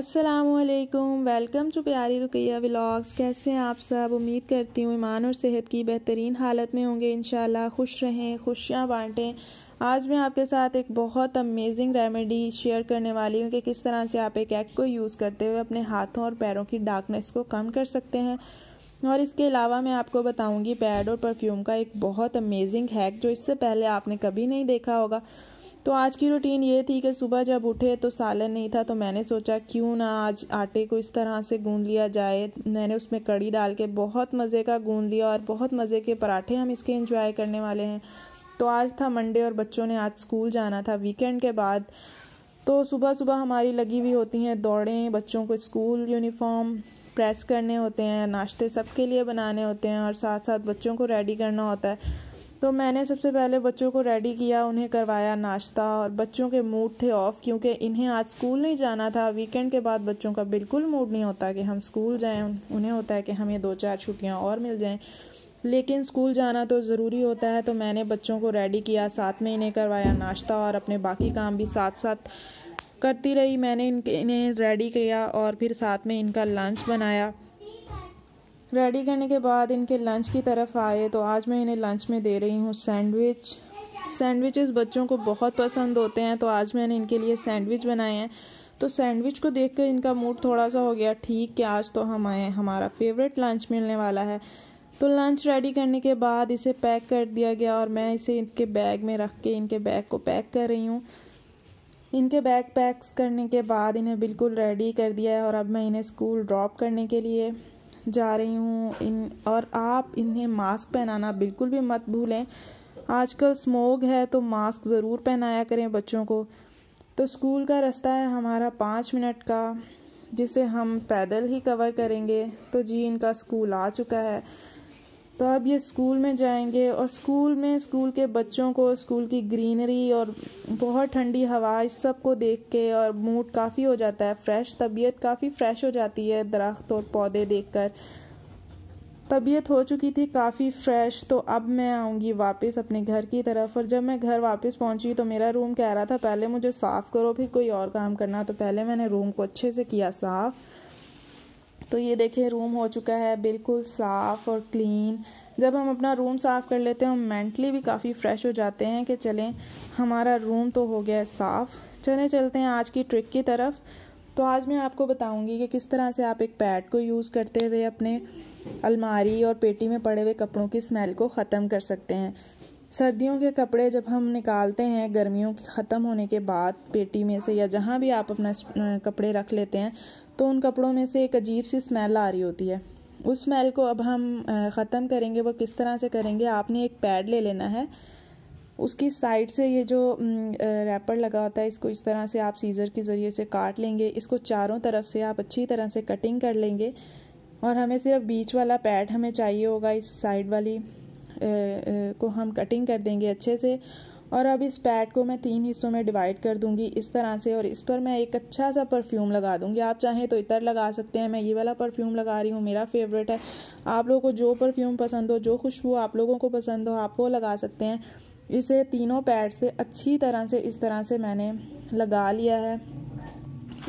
असलकम welcome to प्यारी Ruqaiya vlogs कैसे हैं आप सब उम्मीद करती हूँ ईमान और सेहत की बेहतरीन हालत में होंगे इन खुश रहें खुशियाँ बांटें आज मैं आपके साथ एक बहुत अमेजिंग रेमेडी शेयर करने वाली हूँ कि किस तरह से आप एक एग को यूज़ करते हुए अपने हाथों और पैरों की डार्कनेस को कम कर सकते हैं और इसके अलावा मैं आपको बताऊँगी पैड और परफ्यूम का एक बहुत अमेजिंग हैक जो इससे पहले आपने कभी नहीं देखा होगा तो आज की रूटीन ये थी कि सुबह जब उठे तो सालन नहीं था तो मैंने सोचा क्यों ना आज आटे को इस तरह से गूंद लिया जाए मैंने उसमें कड़ी डाल के बहुत मज़े का गूंद लिया और बहुत मज़े के पराठे हम इसके इंजॉय करने वाले हैं तो आज था मंडे और बच्चों ने आज स्कूल जाना था वीकेंड के बाद तो सुबह सुबह हमारी लगी हुई होती हैं दौड़ें बच्चों को स्कूल यूनिफॉर्म प्रेस करने होते हैं नाश्ते सबके लिए बनाने होते हैं और साथ साथ बच्चों को रेडी करना होता है तो मैंने सबसे पहले बच्चों को रेडी किया उन्हें करवाया नाश्ता और बच्चों के मूड थे ऑफ़ क्योंकि इन्हें आज स्कूल नहीं जाना था वीकेंड के बाद बच्चों का बिल्कुल मूड नहीं होता कि हम स्कूल जाएं उन्हें होता है कि हमें दो चार छुट्टियां और मिल जाएं लेकिन स्कूल जाना तो ज़रूरी होता है तो मैंने बच्चों को रेडी किया साथ में इन्हें करवाया नाश्ता और अपने बाकी काम भी साथ साथ करती रही मैंने इनके इन्हें रेडी किया और फिर साथ में इनका लंच बनाया रेडी करने के बाद इनके लंच की तरफ आए तो आज मैं इन्हें लंच में दे रही हूँ सैंडविच सैंडविचेस बच्चों को बहुत पसंद होते हैं तो आज मैंने इनके लिए सैंडविच बनाए हैं तो सैंडविच को देखकर इनका मूड थोड़ा सा हो गया ठीक कि आज तो हमें हमारा फेवरेट लंच मिलने वाला है तो लंच रेडी करने के बाद इसे पैक कर दिया गया और मैं इसे इनके बैग में रख के इनके बैग को पैक कर रही हूँ इनके बैग पैक्स करने के बाद इन्हें बिल्कुल रेडी कर दिया है और अब मैं इन्हें स्कूल ड्रॉप करने के लिए जा रही हूँ इन और आप इन्हें मास्क पहनाना बिल्कुल भी मत भूलें आजकल स्मोग है तो मास्क ज़रूर पहनाया करें बच्चों को तो स्कूल का रास्ता है हमारा पाँच मिनट का जिसे हम पैदल ही कवर करेंगे तो जी इनका स्कूल आ चुका है तो अब ये स्कूल में जाएंगे और स्कूल में स्कूल के बच्चों को स्कूल की ग्रीनरी और बहुत ठंडी हवा इस सब को देख के और मूड काफ़ी हो जाता है फ्रेश तबीयत काफ़ी फ्रेश हो जाती है दरख्त और पौधे देखकर तबीयत हो चुकी थी काफ़ी फ्रेश तो अब मैं आऊँगी वापस अपने घर की तरफ और जब मैं घर वापस पहुँची तो मेरा रूम कह रहा था पहले मुझे साफ़ करो फिर कोई और काम करना तो पहले मैंने रूम को अच्छे से किया साफ़ तो ये देखें रूम हो चुका है बिल्कुल साफ़ और क्लीन जब हम अपना रूम साफ़ कर लेते हैं हम मेंटली भी काफ़ी फ्रेश हो जाते हैं कि चलें हमारा रूम तो हो गया है साफ़ चलें चलते हैं आज की ट्रिक की तरफ तो आज मैं आपको बताऊंगी कि किस तरह से आप एक पैड को यूज़ करते हुए अपने अलमारी और पेटी में पड़े हुए कपड़ों की स्मेल को ख़त्म कर सकते हैं सर्दियों के कपड़े जब हम निकालते हैं गर्मियों के ख़त्म होने के बाद पेटी में से या जहाँ भी आप अपना कपड़े रख लेते हैं तो उन कपड़ों में से एक अजीब सी स्मेल आ रही होती है उस स्मेल को अब हम ख़त्म करेंगे वो किस तरह से करेंगे आपने एक पैड ले लेना है उसकी साइड से ये जो रैपर लगा होता है इसको इस तरह से आप सीज़र के ज़रिए से काट लेंगे इसको चारों तरफ से आप अच्छी तरह से कटिंग कर लेंगे और हमें सिर्फ बीच वाला पैड हमें चाहिए होगा इस साइड वाली को हम कटिंग कर देंगे अच्छे से और अब इस पैड को मैं तीन हिस्सों में डिवाइड कर दूंगी इस तरह से और इस पर मैं एक अच्छा सा परफ्यूम लगा दूंगी आप चाहें तो इतर लगा सकते हैं मैं ये वाला परफ्यूम लगा रही हूँ मेरा फेवरेट है आप लोगों को जो परफ्यूम पसंद हो जो खुशबू आप लोगों को पसंद हो आप वो लगा सकते हैं इसे तीनों पैड्स पर अच्छी तरह से इस तरह से मैंने लगा लिया है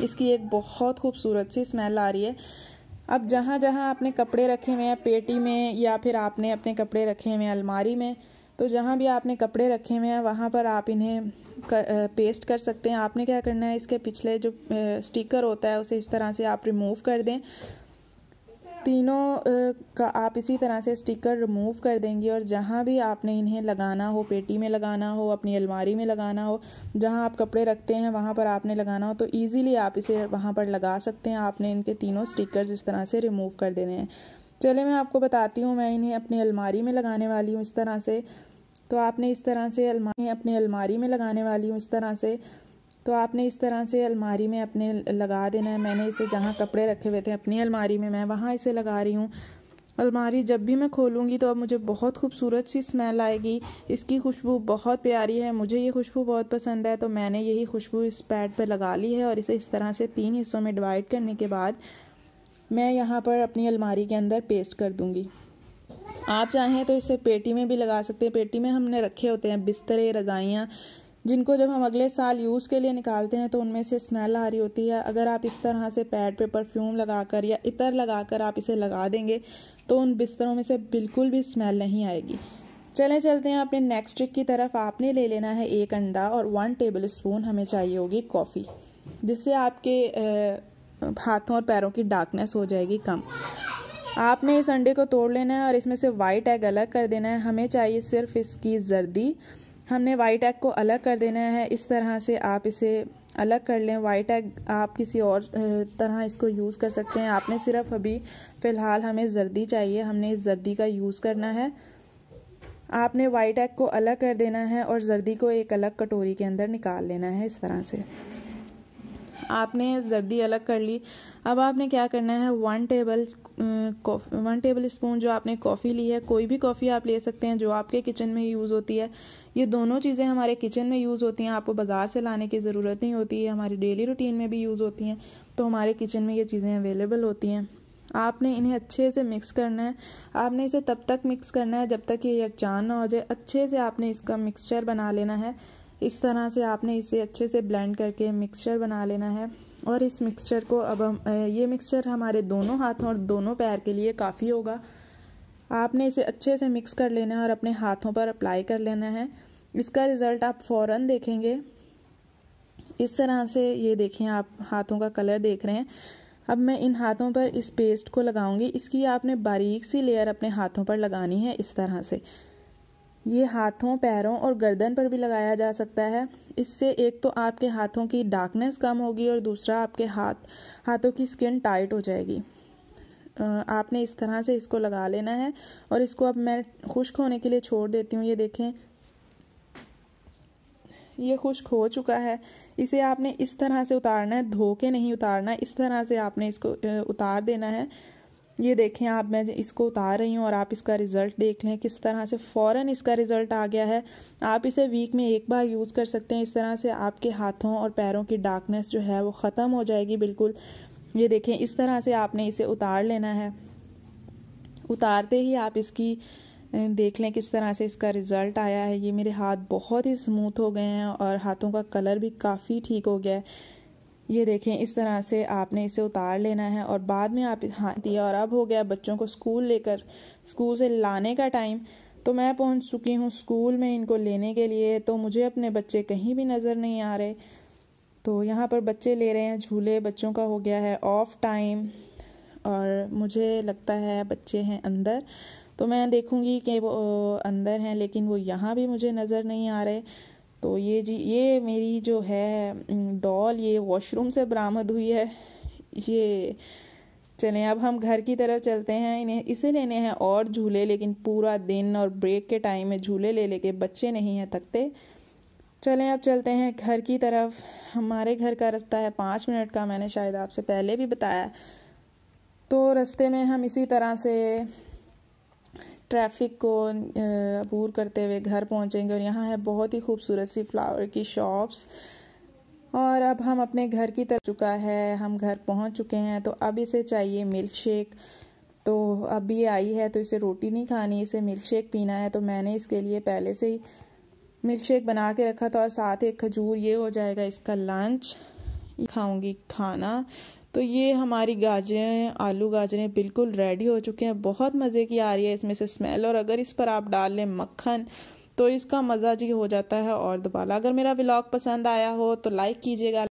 इसकी एक बहुत खूबसूरत सी स्मेल आ रही है अब जहाँ जहाँ आपने कपड़े रखे हुए हैं पेटी में या फिर आपने अपने कपड़े रखे हुए हैं अलमारी में तो जहाँ भी आपने कपड़े रखे हुए हैं वहाँ पर आप इन्हें कर, पेस्ट कर सकते हैं आपने क्या करना है इसके पिछले जो स्टिकर होता है उसे इस तरह से आप रिमूव कर दें तीनों का आप इसी तरह से स्टिकर रिमूव कर देंगे और जहाँ भी आपने इन्हें लगाना हो पेटी में लगाना हो अपनी अलमारी में लगाना हो जहाँ आप कपड़े रखते हैं वहाँ पर आपने लगाना हो तो इजीली आप इसे वहाँ पर लगा सकते हैं आपने इनके तीनों स्टिकर्स इस तरह से रिमूव कर देने हैं चले मैं आपको बताती हूँ मैं इन्हें अपनी अलमारी में लगाने वाली हूँ इस तरह से तो आपने इस तरह से अलमारी अपने अलमारी में लगाने वाली हूँ इस तरह से तो आपने इस तरह से अलमारी में अपने लगा देना है मैंने इसे जहाँ कपड़े रखे हुए थे अपनी अलमारी में मैं वहाँ इसे लगा रही हूँ अलमारी जब भी मैं खोलूँगी तो अब मुझे बहुत खूबसूरत सी स्मेल आएगी इसकी खुशबू बहुत प्यारी है मुझे ये खुशबू बहुत पसंद है तो मैंने यही खुशबू इस पैड पर लगा ली है और इसे इस तरह से तीन हिस्सों में डिवाइड करने के बाद मैं यहाँ पर अपनी अलमारी के अंदर पेस्ट कर दूँगी आप चाहें तो इसे पेटी में भी लगा सकते हैं पेटी में हमने रखे होते हैं बिस्तरे रज़ाइयाँ जिनको जब हम अगले साल यूज़ के लिए निकालते हैं तो उनमें से स्मेल आ रही होती है अगर आप इस तरह से पैड पे परफ्यूम लगाकर या इतर लगाकर आप इसे लगा देंगे तो उन बिस्तरों में से बिल्कुल भी स्मेल नहीं आएगी चलें चलते हैं अपने नेक्स्ट ट्रिक की तरफ आपने ले लेना है एक अंडा और वन टेबल स्पून हमें चाहिए होगी कॉफ़ी जिससे आपके हाथों और पैरों की डार्कनेस हो जाएगी कम आपने इस अंडे को तोड़ लेना है और इसमें से वाइट एग अलग कर देना है हमें चाहिए सिर्फ इसकी जर्दी हमने वाइट एग को अलग कर देना है इस तरह से आप इसे अलग कर लें वाइट एग आप किसी और तरह इसको यूज़ कर सकते हैं आपने सिर्फ अभी फ़िलहाल हमें जर्दी चाहिए हमने इस जर्दी का यूज़ करना है आपने वाइट एग को अलग कर देना है और जर्दी को एक अलग कटोरी के अंदर निकाल लेना है इस तरह से आपने जर्दी अलग कर ली अब आपने क्या करना है one table one tablespoon जो आपने कॉफ़ी ली है कोई भी कॉफ़ी आप ले सकते हैं जो आपके किचन में यूज़ होती है ये दोनों चीज़ें हमारे किचन में यूज़ होती हैं आपको बाज़ार से लाने की ज़रूरत नहीं होती है हमारी डेली रूटीन में भी यूज़ होती हैं तो हमारे किचन में ये चीज़ें अवेलेबल होती हैं आपने इन्हें अच्छे से मिक्स करना है आपने इसे तब तक मिक्स करना है जब तक ये यकजान ना हो जाए अच्छे से आपने इसका मिक्सचर बना लेना है इस तरह से आपने इसे अच्छे से ब्लेंड करके मिक्सचर बना लेना है और इस मिक्सचर को अब हम ये मिक्सचर हमारे दोनों हाथों और दोनों पैर के लिए काफ़ी होगा आपने इसे अच्छे से मिक्स कर लेना है और अपने हाथों पर अप्लाई कर लेना है इसका रिज़ल्ट आप फ़ौर देखेंगे इस तरह से ये देखें आप हाथों का कलर देख रहे हैं अब मैं इन हाथों पर इस पेस्ट को लगाऊंगी इसकी आपने बारीक सी लेयर अपने हाथों पर लगानी है इस तरह से ये हाथों पैरों और गर्दन पर भी लगाया जा सकता है इससे एक तो आपके हाथों की डार्कनेस कम होगी और दूसरा आपके हाथ हाथों की स्किन टाइट हो जाएगी आपने इस तरह से इसको लगा लेना है और इसको अब मैं खुश्क होने के लिए छोड़ देती हूँ ये देखें ये खुश्क हो चुका है इसे आपने इस तरह से उतारना है धो के नहीं उतारना इस तरह से आपने इसको उतार देना है ये देखें आप मैं इसको उतार रही हूँ और आप इसका रिज़ल्ट देख लें किस तरह से फ़ौर इसका रिज़ल्ट आ गया है आप इसे वीक में एक बार यूज़ कर सकते हैं इस तरह से आपके हाथों और पैरों की डार्कनेस जो है वो ख़त्म हो जाएगी बिल्कुल ये देखें इस तरह से आपने इसे उतार लेना है उतारते ही आप इसकी देख लें किस तरह से इसका रिज़ल्ट आया है ये मेरे हाथ बहुत ही स्मूथ हो गए हैं और हाथों का कलर भी काफ़ी ठीक हो गया है ये देखें इस तरह से आपने इसे उतार लेना है और बाद में आप हाँ दिया और अब हो गया बच्चों को स्कूल लेकर स्कूल से लाने का टाइम तो मैं पहुंच चुकी हूँ स्कूल में इनको लेने के लिए तो मुझे अपने बच्चे कहीं भी नज़र नहीं आ रहे तो यहाँ पर बच्चे ले रहे हैं झूले बच्चों का हो गया है ऑफ टाइम और मुझे लगता है बच्चे हैं अंदर तो मैं देखूँगी कि वो अंदर हैं लेकिन वो यहाँ भी मुझे नज़र नहीं आ रहे तो ये जी ये मेरी जो है डॉल ये वॉशरूम से बरामद हुई है ये चलें अब हम घर की तरफ चलते हैं इन्हें इसे लेने हैं और झूले लेकिन पूरा दिन और ब्रेक के टाइम में झूले ले लेके बच्चे नहीं हैं थकते चलें अब चलते हैं घर की तरफ हमारे घर का रास्ता है पाँच मिनट का मैंने शायद आपसे पहले भी बताया तो रास्ते में हम इसी तरह से ट्रैफिक को अबूर करते हुए घर पहुंचेंगे और यहाँ है बहुत ही खूबसूरत सी फ्लावर की शॉप्स और अब हम अपने घर की तरफ चुका है हम घर पहुंच चुके हैं तो अब इसे चाहिए मिल्क शेक तो अब ये आई है तो इसे रोटी नहीं खानी इसे मिल्क शेक पीना है तो मैंने इसके लिए पहले से ही मिल्क शेक बना के रखा था और साथ एक खजूर ये हो जाएगा इसका लंच खाऊंगी खाना तो ये हमारी गाजरें आलू गाजरें बिल्कुल रेडी हो चुके हैं बहुत मज़े की आ रही है इसमें से स्मेल और अगर इस पर आप डाल लें मक्खन तो इसका मज़ा जी हो जाता है और दोबारा अगर मेरा व्लॉग पसंद आया हो तो लाइक कीजिएगा